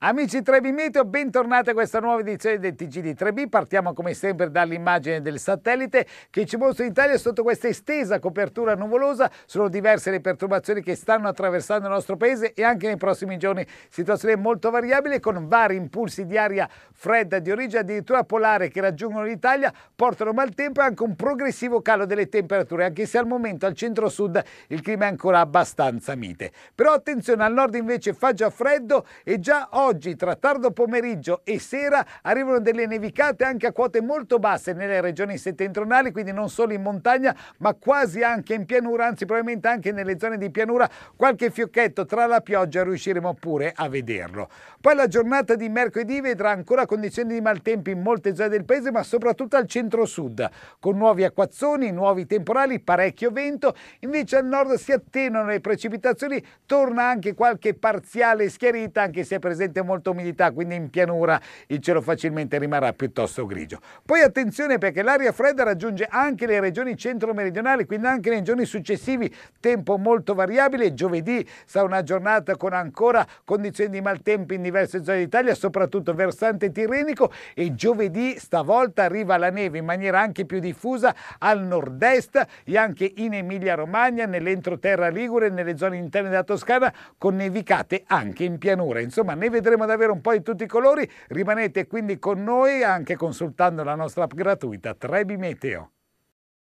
Amici Meteo, bentornati a questa nuova edizione del TG di 3B. Partiamo come sempre dall'immagine del satellite che ci mostra l'Italia sotto questa estesa copertura nuvolosa. Sono diverse le perturbazioni che stanno attraversando il nostro paese e anche nei prossimi giorni situazione molto variabile con vari impulsi di aria fredda di origine addirittura polare che raggiungono l'Italia, portano maltempo e anche un progressivo calo delle temperature, anche se al momento al centro-sud il clima è ancora abbastanza mite. Però attenzione, al nord invece fa già freddo e già oggi oggi tra tardo pomeriggio e sera arrivano delle nevicate anche a quote molto basse nelle regioni settentrionali, quindi non solo in montagna ma quasi anche in pianura, anzi probabilmente anche nelle zone di pianura qualche fiocchetto tra la pioggia riusciremo pure a vederlo. Poi la giornata di mercoledì vedrà ancora condizioni di maltempo in molte zone del paese ma soprattutto al centro-sud con nuovi acquazzoni, nuovi temporali, parecchio vento, invece al nord si attenuano le precipitazioni, torna anche qualche parziale schiarita anche se è presente sicuramente molta umidità, quindi in pianura il cielo facilmente rimarrà piuttosto grigio. Poi attenzione perché l'aria fredda raggiunge anche le regioni centro-meridionali, quindi anche nei giorni successivi tempo molto variabile. Giovedì sarà una giornata con ancora condizioni di maltempo in diverse zone d'Italia, soprattutto versante tirrenico e giovedì stavolta arriva la neve in maniera anche più diffusa al nord-est e anche in Emilia-Romagna, nell'entroterra Ligure, nelle zone interne della Toscana con nevicate anche in pianura. Insomma, neve Andremo ad avere un po' in tutti i colori. Rimanete quindi con noi anche consultando la nostra app gratuita Trebi Meteo.